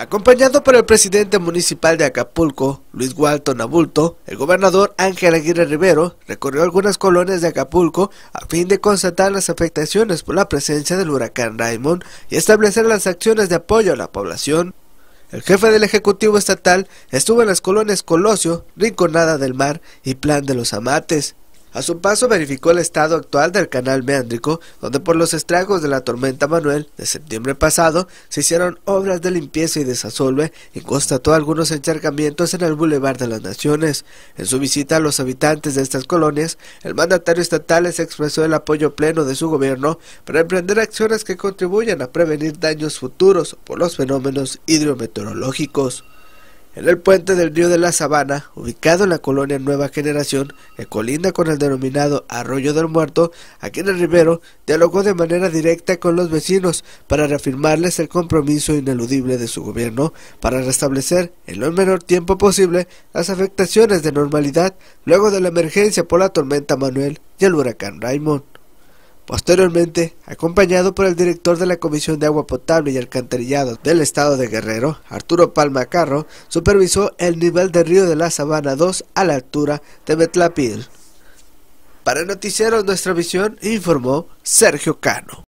Acompañado por el presidente municipal de Acapulco, Luis Walton Abulto, el gobernador Ángel Aguirre Rivero recorrió algunas colonias de Acapulco a fin de constatar las afectaciones por la presencia del huracán Raymond y establecer las acciones de apoyo a la población. El jefe del Ejecutivo Estatal estuvo en las colonias Colosio, Rinconada del Mar y Plan de los Amates, a su paso verificó el estado actual del canal Meándrico, donde por los estragos de la tormenta Manuel de septiembre pasado se hicieron obras de limpieza y desasolve y constató algunos encharcamientos en el Boulevard de las Naciones. En su visita a los habitantes de estas colonias, el mandatario estatal les expresó el apoyo pleno de su gobierno para emprender acciones que contribuyan a prevenir daños futuros por los fenómenos hidrometeorológicos. En el puente del río de la Sabana, ubicado en la colonia Nueva Generación, que colinda con el denominado Arroyo del Muerto, aquí en el Rivero dialogó de manera directa con los vecinos para reafirmarles el compromiso ineludible de su gobierno para restablecer en lo menor tiempo posible las afectaciones de normalidad luego de la emergencia por la tormenta Manuel y el huracán Raymond. Posteriormente, acompañado por el director de la Comisión de Agua Potable y Alcantarillado del Estado de Guerrero, Arturo Palma Carro, supervisó el nivel del río de la Sabana 2 a la altura de Betlapil. Para Noticieros Nuestra Visión informó Sergio Cano.